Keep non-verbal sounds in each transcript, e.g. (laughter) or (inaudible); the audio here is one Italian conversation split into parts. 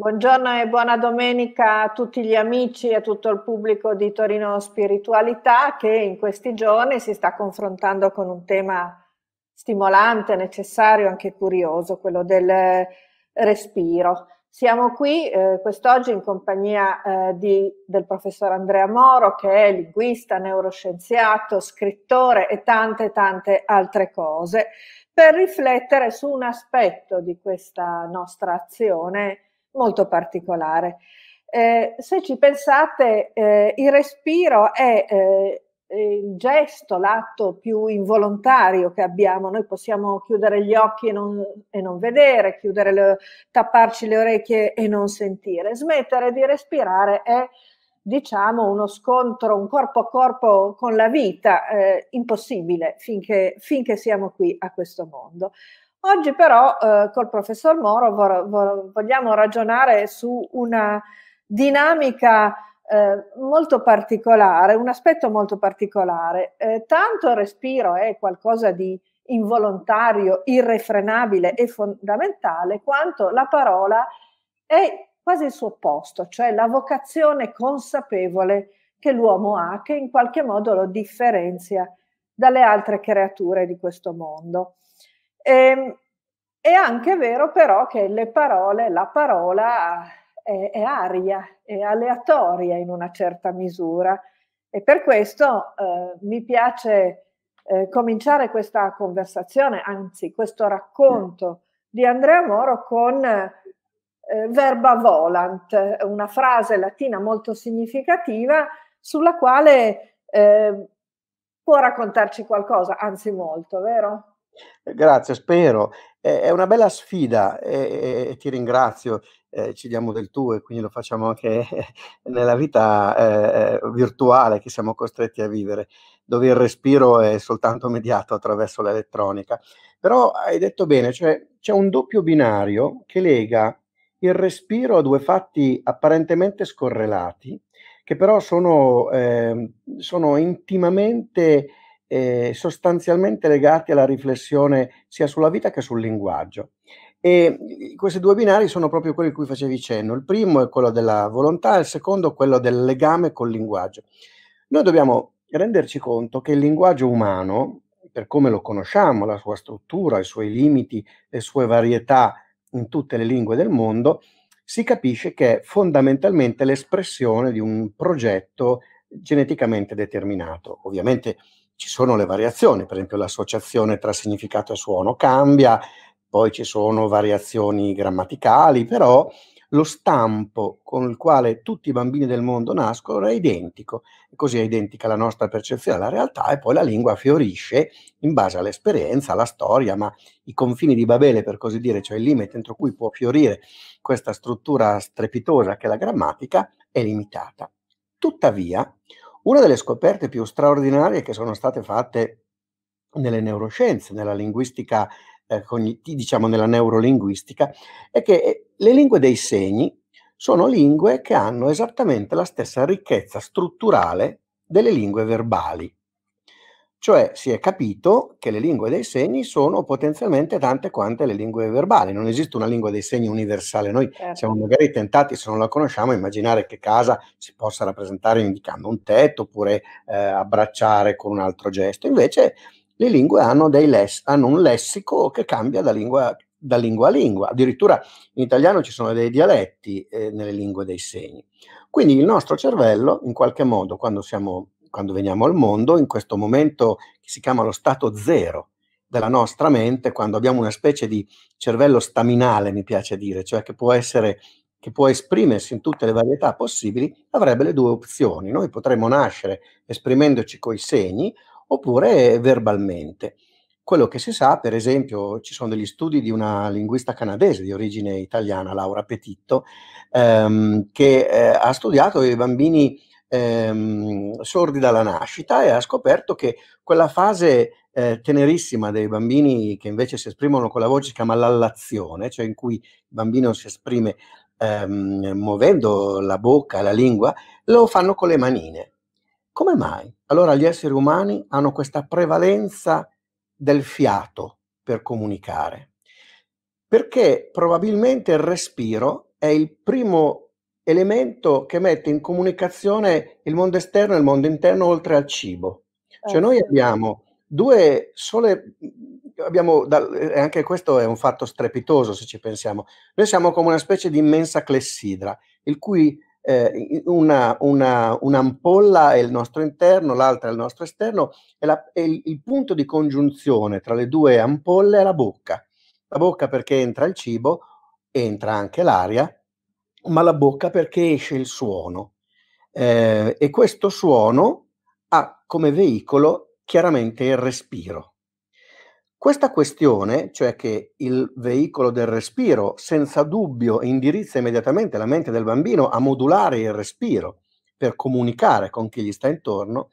Buongiorno e buona domenica a tutti gli amici e a tutto il pubblico di Torino Spiritualità che in questi giorni si sta confrontando con un tema stimolante, necessario, anche curioso, quello del eh, respiro. Siamo qui eh, quest'oggi in compagnia eh, di, del professor Andrea Moro, che è linguista, neuroscienziato, scrittore e tante tante altre cose, per riflettere su un aspetto di questa nostra azione molto particolare. Eh, se ci pensate, eh, il respiro è eh, il gesto, l'atto più involontario che abbiamo. Noi possiamo chiudere gli occhi e non, e non vedere, le, tapparci le orecchie e non sentire. Smettere di respirare è diciamo uno scontro, un corpo a corpo con la vita, eh, impossibile finché, finché siamo qui a questo mondo. Oggi però eh, col professor Moro vor, vor, vogliamo ragionare su una dinamica eh, molto particolare, un aspetto molto particolare. Eh, tanto il respiro è qualcosa di involontario, irrefrenabile e fondamentale, quanto la parola è quasi il suo opposto, cioè la vocazione consapevole che l'uomo ha, che in qualche modo lo differenzia dalle altre creature di questo mondo. E, ehm, è anche vero però che le parole, la parola è, è aria, è aleatoria in una certa misura e per questo eh, mi piace eh, cominciare questa conversazione, anzi questo racconto di Andrea Moro con eh, verba volant, una frase latina molto significativa sulla quale eh, può raccontarci qualcosa, anzi molto, vero? Grazie, spero. È è una bella sfida e e ti ringrazio, ehm, ci diamo del tu e quindi lo facciamo anche (laughs) nella vita, ehm, virtuale che siamo costretti a vivere, dove il respiro è soltanto mediato attraverso l'elettronica. Però hai detto bene, cioè c'è un doppio binario che lega il respiro a due fatti apparentemente scorrelati, che però sono ehm, sono intimamente eh, sostanzialmente legati alla riflessione sia sulla vita che sul linguaggio. E mhmm, questi due binari sono proprio quelli di cui facevi cenno. Il primo è quello della volontà, il secondo è quello del legame col linguaggio. Noi dobbiamo renderci conto che il linguaggio umano, per come lo conosciamo, la sua struttura, i suoi limiti, le sue varietà in tutte le lingue del mondo, si capisce che è fondamentalmente l'espressione di un progetto geneticamente determinato. Ovviamente ci sono le variazioni, per esempio l'associazione tra significato e suono cambia, poi ci sono variazioni grammaticali, però lo stampo con il quale tutti i bambini del mondo nascono è identico, così è identica la nostra percezione della realtà e poi la lingua fiorisce in base all'esperienza, alla storia, ma i confini di Babele, per così dire, cioè il limite entro cui può fiorire questa struttura strepitosa che è la grammatica, è limitata. Tuttavia, una delle scoperte più straordinarie che sono state fatte nelle neuroscienze, nella linguistica eh, cognitiva, diciamo nella neurolinguistica, è che eh, le lingue dei segni sono lingue che hanno esattamente la stessa ricchezza strutturale delle lingue verbali. Cioè si è capito che le lingue dei segni sono potenzialmente tante quante le lingue verbali, non esiste una lingua dei segni universale. Noi Certo. siamo magari tentati, se non la conosciamo, a immaginare che casa si possa rappresentare indicando un tetto oppure eh, abbracciare con un altro gesto. Invece le lingue hanno, dei les- hanno un lessico che cambia da lingua, da lingua a lingua. Addirittura in italiano ci sono dei dialetti eh, nelle lingue dei segni. Quindi il nostro cervello, in qualche modo, quando siamo quando veniamo al mondo, in questo momento che si chiama lo stato zero della nostra mente, quando abbiamo una specie di cervello staminale, mi piace dire, cioè che può essere che può esprimersi in tutte le varietà possibili, avrebbe le due opzioni. Noi potremmo nascere esprimendoci coi segni oppure verbalmente. Quello che si sa, per esempio, ci sono degli studi di una linguista canadese di origine italiana, Laura Petitto, ehm, che eh, ha studiato i bambini ehm, sordi dalla nascita e ha scoperto che quella fase eh, tenerissima dei bambini che invece si esprimono con la voce si chiama l'allazione, cioè in cui il bambino si esprime ehm, muovendo la bocca, la lingua, lo fanno con le manine. Come mai? Allora gli esseri umani hanno questa prevalenza del fiato per comunicare, perché probabilmente il respiro è il primo elemento che mette in comunicazione il mondo esterno e il mondo interno oltre al cibo. Cioè eh, noi abbiamo due sole, abbiamo, anche questo è un fatto strepitoso se ci pensiamo, noi siamo come una specie di immensa clessidra, il cui eh, una, una, un'ampolla è il nostro interno, l'altra è il nostro esterno, e, la, e il, il punto di congiunzione tra le due ampolle è la bocca. La bocca perché entra il cibo, entra anche l'aria, ma la bocca perché esce il suono. Eh, e questo suono ha come veicolo chiaramente il respiro. Questa questione, cioè che il veicolo del respiro senza dubbio indirizza immediatamente la mente del bambino a modulare il respiro per comunicare con chi gli sta intorno,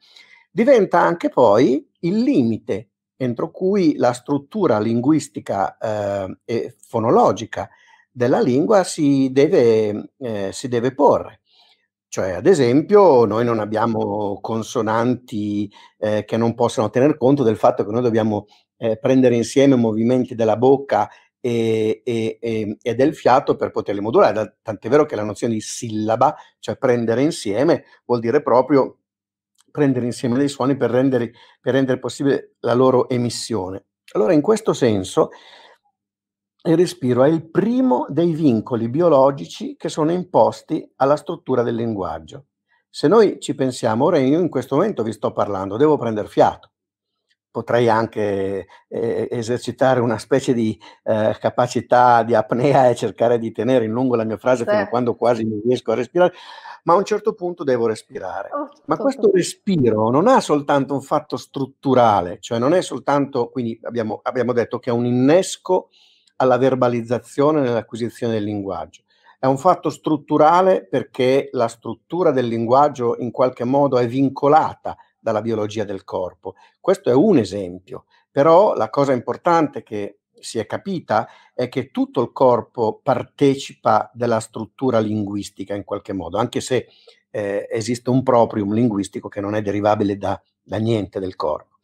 diventa anche poi il limite entro cui la struttura linguistica eh, e fonologica della lingua si deve, eh, si deve porre. Cioè, ad esempio, noi non abbiamo consonanti eh, che non possano tener conto del fatto che noi dobbiamo eh, prendere insieme movimenti della bocca e, e, e, e, del fiato per poterli modulare. Tant'è vero che la nozione di sillaba, cioè prendere insieme, vuol dire proprio prendere insieme dei suoni per rendere, per rendere possibile la loro emissione. Allora, in questo senso, il respiro è il primo dei vincoli biologici che sono imposti alla struttura del linguaggio. Se noi ci pensiamo, ora io in questo momento vi sto parlando, devo prendere fiato. Potrei anche eh, esercitare una specie di eh, capacità di apnea e cercare di tenere in lungo la mia frase sì. fino a certo. quando quasi non riesco a respirare, ma a un certo punto devo respirare. Oh, ma questo respiro non ha soltanto un fatto strutturale, cioè non è soltanto, quindi abbiamo, abbiamo detto che è un innesco alla verbalizzazione nell'acquisizione del linguaggio. È un fatto strutturale perché la struttura del linguaggio in qualche modo è vincolata dalla biologia del corpo. Questo è un esempio, però la cosa importante che si è capita è che tutto il corpo partecipa della struttura linguistica in qualche modo, anche se eh, esiste un proprium linguistico che non è derivabile da, da niente del corpo.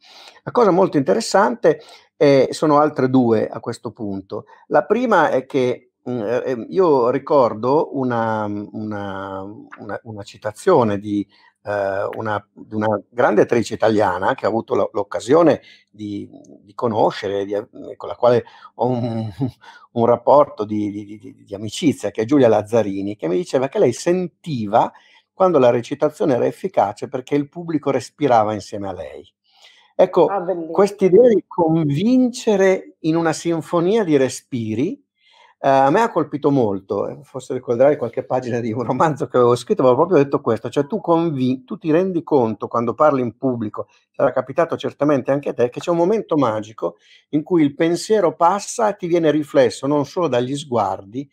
La cosa molto interessante eh, sono altre due a questo punto. La prima è che mh, mm, eh, ehm, io ricordo una, mm, una, una, una citazione di eh, una, grande attrice italiana che ho avuto l- l'occasione di, di conoscere, di, mm, con la quale ho un, (laughs) un rapporto di, di, amicizia, che è Giulia Lazzarini, che mi diceva che lei sentiva quando la recitazione era efficace perché il pubblico respirava insieme a lei. Ecco, ah, questa idea di convincere in una sinfonia di respiri, eh, a me ha colpito molto, eh, forse ricorderai qualche pagina di un romanzo che avevo scritto, avevo proprio detto questo, cioè tu, convi- tu ti rendi conto quando parli in pubblico, sarà capitato certamente anche a te, che c'è un momento magico in cui il pensiero passa e ti viene riflesso non solo dagli sguardi,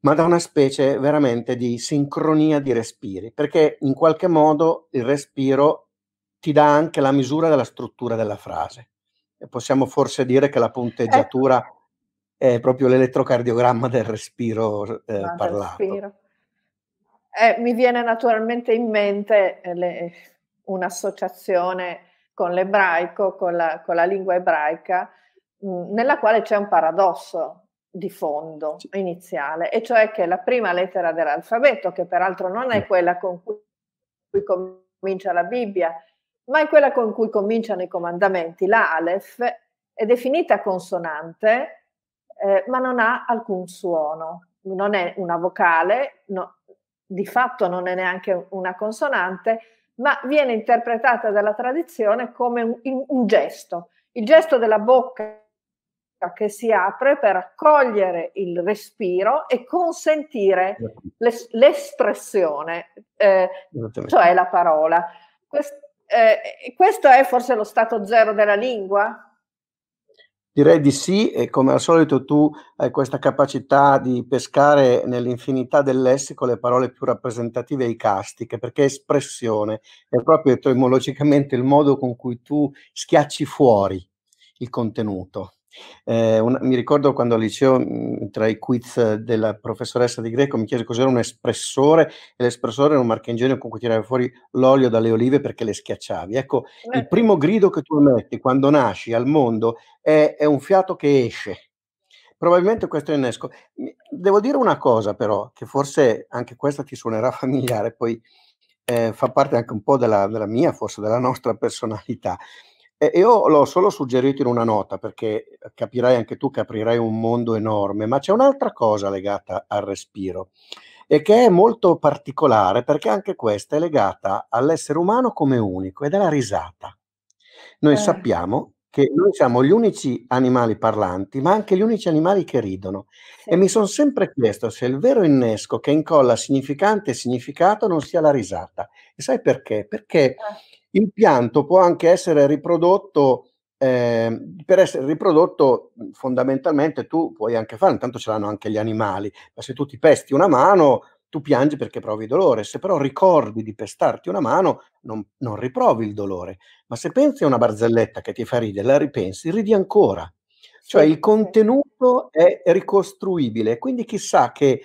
ma da una specie veramente di sincronia di respiri, perché in qualche modo il respiro ti dà anche la misura della struttura della frase. E possiamo forse dire che la eh. punteggiatura eh. è proprio l'elettrocardiogramma del respiro eh, parlato. Respiro. Eh, mi viene naturalmente in mente eh, le, un'associazione con l'ebraico, con la, con la lingua ebraica, mh, mm, nella quale c'è un paradosso di fondo sì. iniziale, e cioè che la prima lettera dell'alfabeto, che peraltro non è quella con cui comincia la Bibbia, ma è quella con cui cominciano i comandamenti, la Aleph, è definita consonante, eh, ma non ha alcun suono, non è una vocale, no, di fatto non è neanche una consonante, ma viene interpretata dalla tradizione come un, un gesto, il gesto della bocca che si apre per accogliere il respiro e consentire l'es- l'espressione, eh, cioè la parola. Quest- eh, questo è forse lo stato zero della lingua? Direi di sì e come al solito tu hai questa capacità di pescare nell'infinità del lessico le parole più rappresentative e icastiche, perché espressione è proprio etimologicamente il modo con cui tu schiacci fuori il contenuto. Eh, un, mi ricordo quando al liceo, tra i quiz della professoressa di greco, mi chiese cos'era un espressore, e l'espressore era un marchingegno con cui tirava fuori l'olio dalle olive perché le schiacciavi. Ecco, eh. il primo grido che tu metti quando nasci al mondo è, è un fiato che esce. Probabilmente questo è innesco. Devo dire una cosa però, che forse anche questa ti suonerà (laughs) familiare, poi eh, fa parte anche un po' della, della mia, forse della nostra personalità. Eh, io l'ho solo suggerito in una nota perché eh, capirai anche tu che aprirai un mondo enorme, ma c'è un'altra cosa legata al respiro e che è molto particolare perché anche questa è legata all'essere umano come unico ed è la risata. Noi eh. sappiamo che noi siamo gli unici animali parlanti, ma anche gli unici animali che ridono. Sì. E mi sono sempre chiesto se il vero innesco che incolla significante e significato non sia la risata. E sai perché? Perché eh. Il pianto può anche essere riprodotto, eh, per essere riprodotto mhmm, fondamentalmente tu puoi anche fare, intanto ce l'hanno anche gli animali, ma se tu ti pesti una mano tu piangi perché provi dolore, se però ricordi di pestarti una mano non, non riprovi il dolore, ma se pensi a una barzelletta che ti fa ridere, la ripensi, ridi ancora. Cioè il contenuto è ricostruibile, quindi chissà che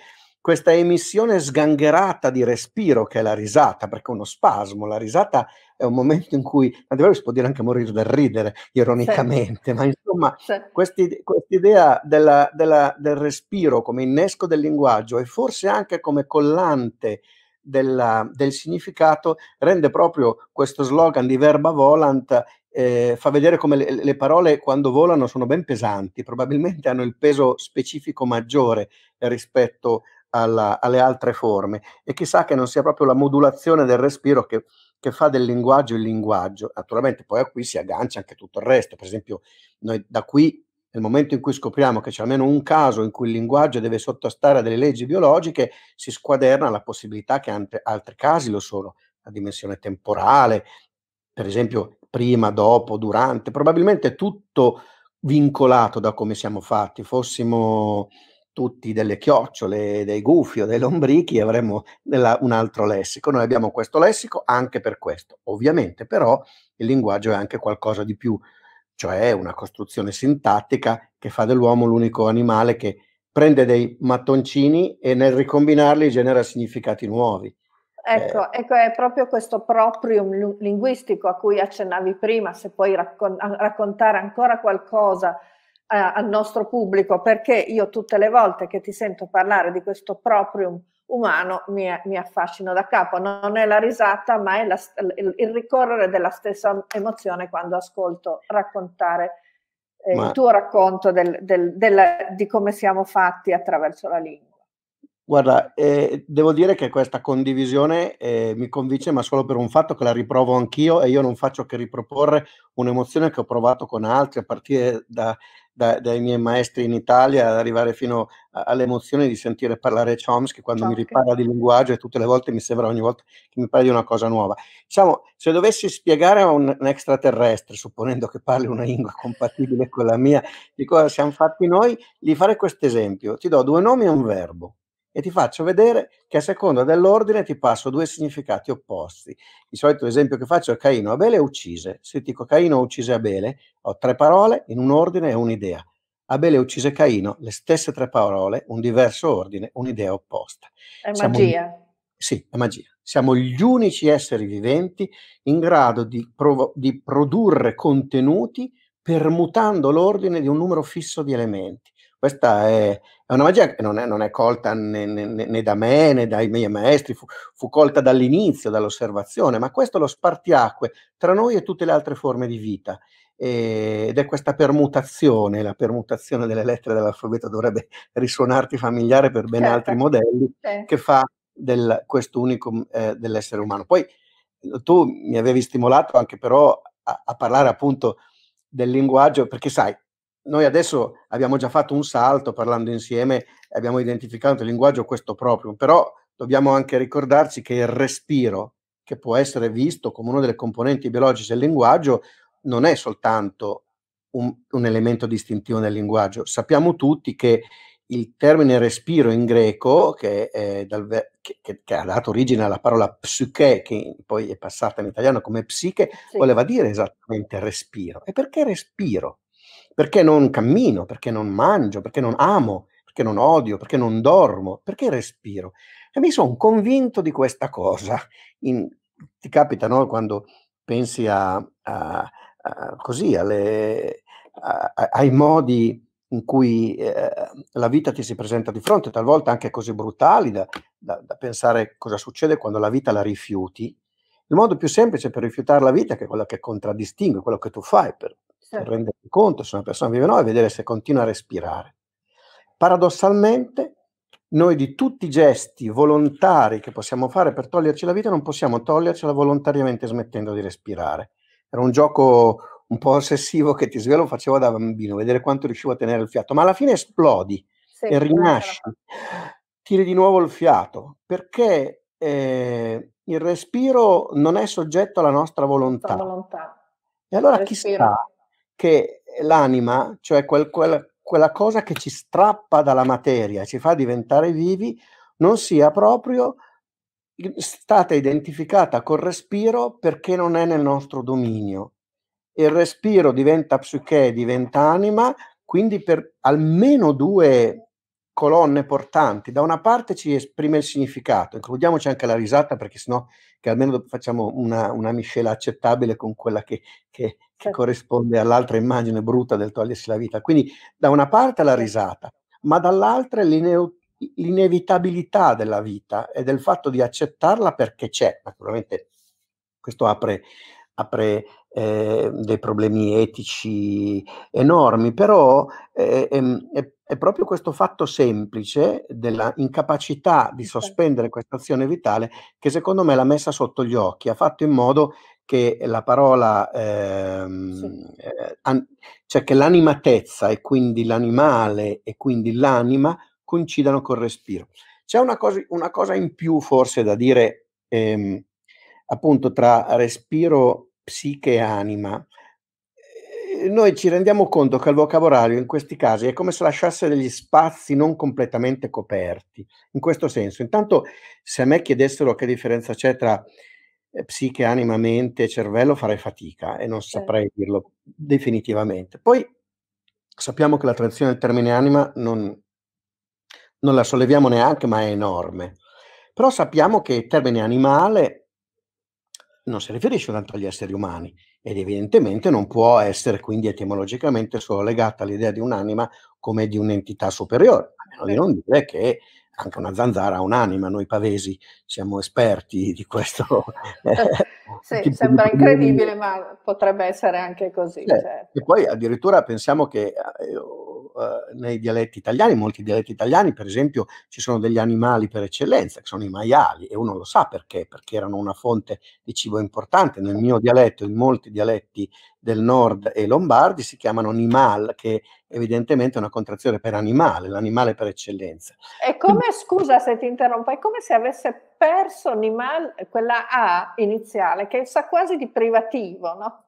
questa emissione sgangherata di respiro che è la risata, perché è uno spasmo, la risata è un momento in cui, a vero si può dire anche morire dal ridere, ironicamente, sì. ma insomma sì. questi, quest'idea del respiro come innesco del linguaggio e forse anche come collante della, del significato rende proprio questo slogan di Verba Volant eh, fa vedere come le, le, parole quando volano sono ben pesanti, probabilmente hanno il peso specifico maggiore rispetto alla, alle altre forme e chissà che non sia proprio la modulazione del respiro che, che, fa del linguaggio il linguaggio. Naturalmente poi a qui si aggancia anche tutto il resto, per esempio noi da qui nel momento in cui scopriamo che c'è almeno un caso in cui il linguaggio deve sottostare a delle leggi biologiche, si squaderna la possibilità che anche altri casi lo sono, la dimensione temporale, per esempio prima, dopo, durante, probabilmente tutto vincolato da come siamo fatti, fossimo tutti delle chiocciole, dei gufi o dei lombrichi, avremmo della, un altro lessico. Noi abbiamo questo lessico anche per questo. Ovviamente però il linguaggio è anche qualcosa di più, cioè una costruzione sintattica che fa dell'uomo l'unico animale che prende dei mattoncini e nel ricombinarli genera significati nuovi. Ecco, eh. ecco, è proprio questo proprium linguistico a cui accennavi prima, se puoi raccon- raccontare ancora qualcosa al nostro pubblico perché io tutte le volte che ti sento parlare di questo proprium umano mi, mi affascino da capo, non è la risata ma è la, il, ricorrere della stessa emozione quando ascolto raccontare eh, ma, il tuo racconto del, del, della, di come siamo fatti attraverso la lingua. Guarda, eh, devo dire che questa condivisione eh, mi convince, ma solo per un fatto che la riprovo anch'io e io non faccio che riproporre un'emozione che ho provato con altri a partire da, da, dai miei maestri in Italia, ad arrivare fino all'emozione di sentire parlare Chomsky quando Chomsky. mi ripara di linguaggio e tutte le volte mi sembra ogni volta che mi parli di una cosa nuova. Diciamo, se dovessi spiegare a un, un extraterrestre, supponendo che parli una lingua compatibile con la mia, di cosa siamo fatti noi, gli farei questo esempio. Ti do due nomi e un verbo e ti faccio vedere che a seconda dell'ordine ti passo due significati opposti. Il solito esempio che faccio è Caino, Abele uccise. Se dico Caino uccise Abele, ho tre parole in un ordine e un'idea. Abele uccise Caino, le stesse tre parole, un diverso ordine, un'idea opposta. È Siamo magia. Sì, è magia. Siamo gli unici esseri viventi in grado di, provo- di produrre contenuti permutando l'ordine di un numero fisso di elementi. Questa è, è una magia che non è, non è colta né, né, né, da me né dai miei maestri, fu, fu, colta dall'inizio, dall'osservazione, ma questo è lo spartiacque tra noi e tutte le altre forme di vita. E, eh, ed è questa permutazione, la permutazione delle lettere dell'alfabeto dovrebbe risuonarti familiare per ben certo. altri modelli, certo. che fa questo unico eh, dell'essere umano. Poi tu mi avevi stimolato anche però a, a parlare appunto del linguaggio, perché sai, noi adesso abbiamo già fatto un salto parlando insieme, abbiamo identificato il linguaggio questo proprio, però dobbiamo anche ricordarci che il respiro, che può essere visto come una delle componenti biologiche del linguaggio, non è soltanto un, un elemento distintivo nel linguaggio. Sappiamo tutti che il termine respiro in greco, che, dal, che, che, che, ha dato origine alla parola psiche, che poi è passata in italiano come psiche, sì. voleva dire esattamente respiro. E perché respiro? Perché non cammino? Perché non mangio? Perché non amo? Perché non odio? Perché non dormo? Perché respiro? E mi sono convinto di questa cosa. In, ti capita no? quando pensi a, a, a così, alle, a, ai modi in cui eh, la vita ti si presenta di fronte, talvolta anche così brutali da, da, da, pensare cosa succede quando la vita la rifiuti. Il modo più semplice per rifiutare la vita, che è quello che contraddistingue quello che tu fai per certo. renderti conto se una persona vive o no e vedere se continua a respirare. Paradossalmente, noi di tutti i gesti volontari che possiamo fare per toglierci la vita non possiamo togliercela volontariamente smettendo di respirare. Era un gioco un po' ossessivo che ti svelo facevo da bambino, vedere quanto riuscivo a tenere il fiato, ma alla fine esplodi sì, e rinasci, tiri di nuovo il fiato, perché eh, il respiro non è soggetto alla nostra volontà. volontà. E allora chi sa che l'anima, cioè quel, quel, quella cosa che ci strappa dalla materia, ci fa diventare vivi, non sia proprio stata identificata col respiro perché non è nel nostro dominio. Il respiro diventa psiche, diventa anima, quindi per almeno due colonne portanti. Da una parte ci esprime il significato, includiamoci anche la risata perché sennò che almeno facciamo una, una miscela accettabile con quella che, che, che certo. corrisponde all'altra immagine brutta del togliersi la vita. Quindi da una parte la certo. risata, ma dall'altra l'ine- l'inevitabilità della vita e del fatto di accettarla perché c'è. Naturalmente questo apre, apre eh, dei problemi etici enormi, però eh, eh, è proprio questo fatto semplice della incapacità di sospendere questa azione vitale che secondo me l'ha messa sotto gli occhi, ha fatto in modo che la parola, ehm, sì. Eh, an- cioè che l'animatezza e quindi l'animale e quindi l'anima coincidano col respiro. C'è una cosa, una cosa in più forse da dire ehm, appunto tra respiro, psiche e anima, noi ci rendiamo conto che il vocabolario in questi casi è come se lasciasse degli spazi non completamente coperti. In questo senso, intanto se a me chiedessero che differenza c'è tra eh, psiche, anima, mente e cervello, farei fatica e non certo. saprei dirlo definitivamente. Poi sappiamo che la tradizione del termine anima non, non la solleviamo neanche, ma è enorme. Però sappiamo che il termine animale non si riferisce tanto agli esseri umani ed evidentemente non può essere quindi etimologicamente solo legata all'idea di un'anima come di un'entità superiore, a meno di non dire che anche una zanzara ha un'anima, noi pavesi siamo esperti di questo. Eh, sì, sembra incredibile, ma potrebbe essere anche così. Eh, certo. E poi addirittura pensiamo che eh, eh, oh, eh, nei dialetti italiani, molti dialetti italiani, per esempio, ci sono degli animali per eccellenza, che sono i maiali, e uno lo sa perché, perché erano una fonte di cibo importante. Nel mio dialetto, in molti dialetti del nord e lombardi si chiamano animal, che evidentemente è una contrazione per animale, l'animale per eccellenza. E come, scusa se ti interrompo, è come se avesse perso Nimal quella A iniziale che sa quasi di privativo, no?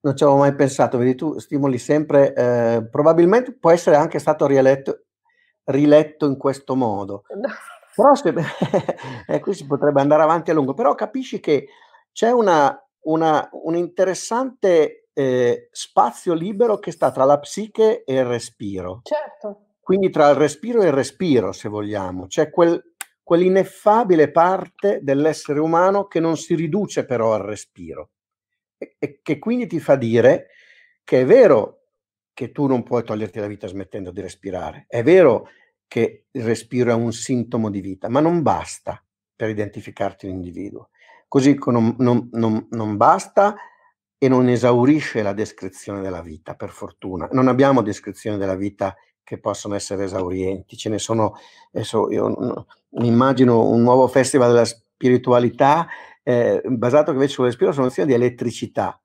Non ci avevo mai pensato, vedi tu, stimoli sempre, eh, probabilmente può essere anche stato rieletto, riletto in questo modo. No. Però se, (laughs) eh, qui si potrebbe andare avanti a lungo, però capisci che c'è una, una, un interessante eh, spazio libero che sta tra la psiche e il respiro. Certo. Quindi tra il respiro e il respiro, se vogliamo. C'è quel, quell'ineffabile parte dell'essere umano che non si riduce però al respiro e, e che quindi ti fa dire che è vero che tu non puoi toglierti la vita smettendo di respirare, è vero che il respiro è un sintomo di vita, ma non basta per identificarti un individuo. Così non, non, non, non basta e non esaurisce la descrizione della vita, per fortuna. Non abbiamo descrizione della vita che possono essere esaurienti. Ce ne sono, adesso io immagino un nuovo festival della spiritualità eh, basato invece sulla soluzione di elettricità.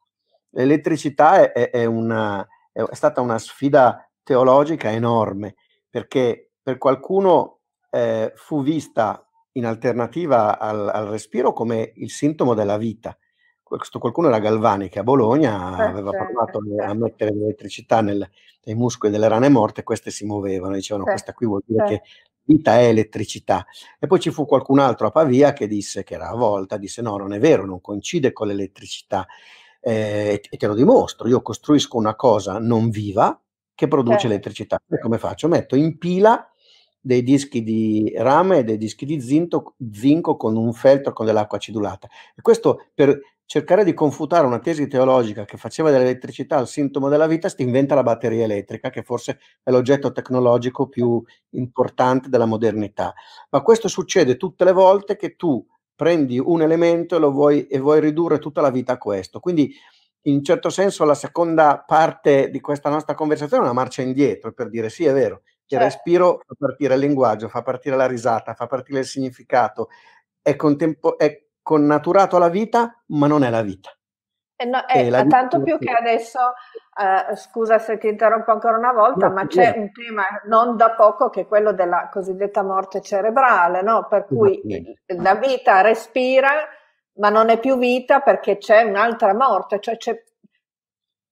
L'elettricità è, è, una, è stata una sfida teologica enorme, perché per qualcuno eh, fu vista in alternativa al, al, respiro come il sintomo della vita questo qualcuno era Galvani che a Bologna eh, aveva certo. provato a mettere l'elettricità nel, nei muscoli delle rane morte, queste si muovevano, dicevano certo. questa qui vuol dire certo. che vita è elettricità. E poi ci fu qualcun altro a Pavia che disse che era a volta, disse no, non è vero, non coincide con l'elettricità. Eh, e te lo dimostro, io costruisco una cosa non viva che produce certo. elettricità. E come faccio? Metto in pila dei dischi di rame e dei dischi di zinto, zinco con un feltro con dell'acqua acidulata. E questo per cercare di confutare una tesi teologica che faceva dell'elettricità il sintomo della vita, si inventa la batteria elettrica, che forse è l'oggetto tecnologico più importante della modernità. Ma questo succede tutte le volte che tu prendi un elemento e, vuoi, e vuoi ridurre tutta la vita a questo. Quindi, in certo senso, la seconda parte di questa nostra conversazione è una marcia indietro per dire sì, è vero, il certo. respiro fa partire il linguaggio, fa partire la risata, fa partire il significato, è, contempo- è connaturato alla vita, ma non è la vita. Eh no, eh, la eh, tanto più che adesso, eh, scusa se ti interrompo ancora una volta, no, ma c'è un tema non da poco che è quello della cosiddetta morte cerebrale, no? per cui la vita respira, ma non è più vita perché c'è un'altra morte, cioè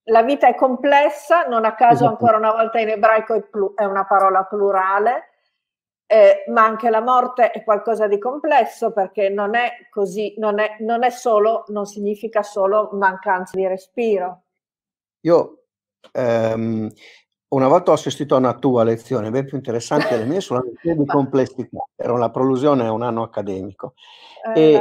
la vita è complessa, non a caso ancora una volta in ebraico è, plu- è una parola plurale, eh, ma anche la morte è qualcosa di complesso perché non è così, non è, non è solo, non significa solo mancanza di respiro. Io ehm, una volta ho assistito a una tua lezione, ben più interessante delle mie, (laughs) sulla lezione di complessità, era la prolusione a un anno accademico. Eh, e,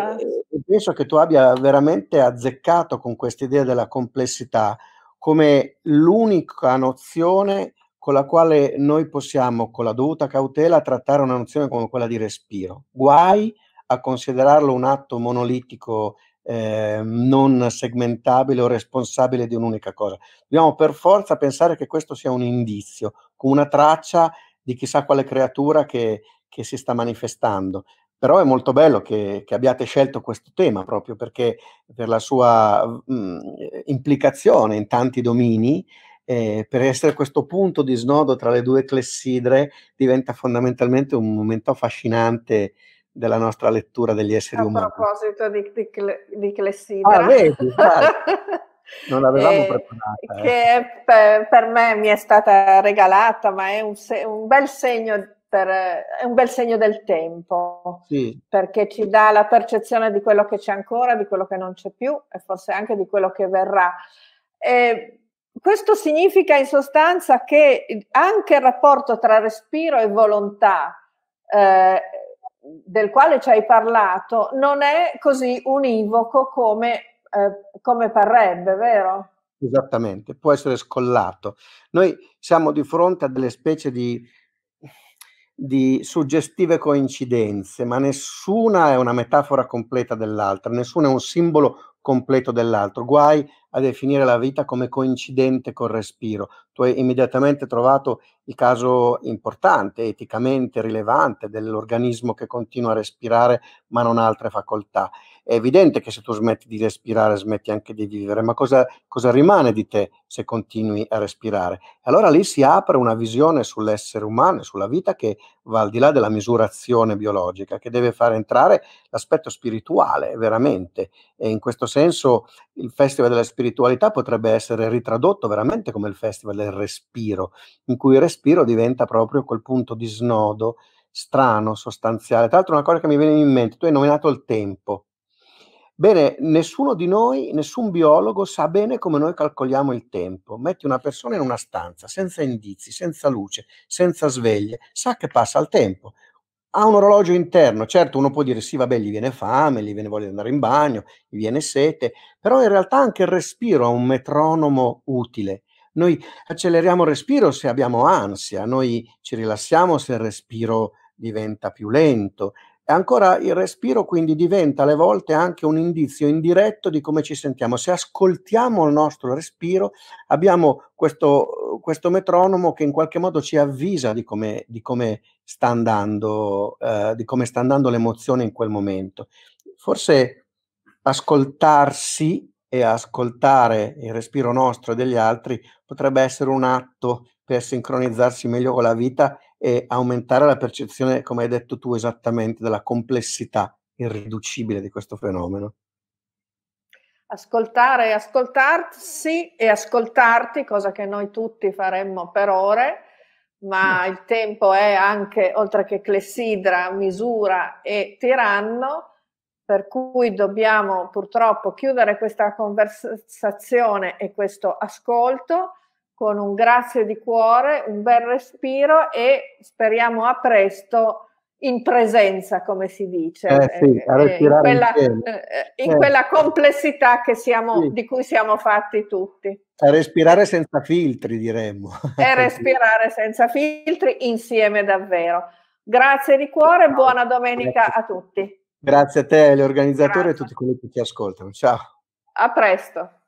e penso che tu abbia veramente azzeccato con questa idea della complessità come l'unica nozione con la quale noi possiamo, con la dovuta cautela, trattare una nozione come quella di respiro. Guai a considerarlo un atto monolitico, eh, non segmentabile o responsabile di un'unica cosa. Dobbiamo per forza pensare che questo sia un indizio, come una traccia di chissà quale creatura che, che si sta manifestando. Però è molto bello che, che, abbiate scelto questo tema proprio perché per la sua mh, mhmm, implicazione in tanti domini eh, per essere questo punto di snodo tra le due clessidre diventa fondamentalmente un momento affascinante della nostra lettura degli esseri a umani. A proposito di, di, di clessidra. Ah, vedi, (laughs) Non l'avevamo eh, preparata. Eh. per, per, me mi è stata regalata, ma è un, se, un bel segno per, è un bel segno del tempo, sì. perché ci dà la percezione di quello che c'è ancora, di quello che non c'è più e forse anche di quello che verrà. E questo significa in sostanza che anche il rapporto tra respiro e volontà eh, del quale ci hai parlato non è così univoco come, eh, come parrebbe, vero? Esattamente, può essere scollato. Noi siamo di fronte a delle specie di, di suggestive coincidenze, ma nessuna è una metafora completa dell'altra, nessuna è un simbolo completo dell'altro. Guai a definire la vita come coincidente col respiro. Tu hai immediatamente trovato il caso importante, eticamente rilevante, dell'organismo che continua a respirare ma non ha altre facoltà è evidente che se tu smetti di respirare smetti anche di vivere, ma cosa, cosa rimane di te se continui a respirare? Allora lì si apre una visione sull'essere umano, e sulla vita che va al di là della misurazione biologica, che deve far entrare l'aspetto spirituale veramente. E in questo senso il Festival della Spiritualità potrebbe essere ritradotto veramente come il Festival del Respiro, in cui il respiro diventa proprio quel punto di snodo strano, sostanziale. Tra l'altro una cosa che mi viene in mente, tu hai nominato il tempo Bene, nessuno di noi, nessun biologo sa bene come noi calcoliamo il tempo. Metti una persona in una stanza, senza indizi, senza luce, senza sveglie, sa che passa il tempo. Ha un orologio interno, certo uno può dire sì, vabbè, gli viene fame, gli viene voglia di andare in bagno, gli viene sete, però in realtà anche il respiro ha un metronomo utile. Noi acceleriamo il respiro se abbiamo ansia, noi ci rilassiamo se il respiro diventa più lento, e ancora il respiro quindi diventa alle volte anche un indizio indiretto di come ci sentiamo. Se ascoltiamo il nostro respiro abbiamo questo, questo metronomo che in qualche modo ci avvisa di come, di come sta, andando, eh, di come sta andando l'emozione in quel momento. Forse ascoltarsi e ascoltare il respiro nostro e degli altri potrebbe essere un atto per sincronizzarsi meglio con la vita e aumentare la percezione, come hai detto tu esattamente, della complessità irriducibile di questo fenomeno. Ascoltare e ascoltarsi e ascoltarti, cosa che noi tutti faremmo per ore, ma il tempo è anche, oltre che clessidra, misura e tiranno, per cui dobbiamo purtroppo chiudere questa conversazione e questo ascolto con un grazie di cuore, un bel respiro e speriamo a presto in presenza, come si dice, eh sì, eh, in, quella, eh, in eh, eh. quella, complessità siamo, sì. di cui siamo fatti tutti. A respirare senza filtri, diremmo. (laughs) E respirare senza filtri insieme davvero. Grazie di cuore, Ciao. buona domenica Grazie. a tutti. Grazie a te, l'organizzatore e a tutti quelli che ti ascoltano. Ciao. A presto.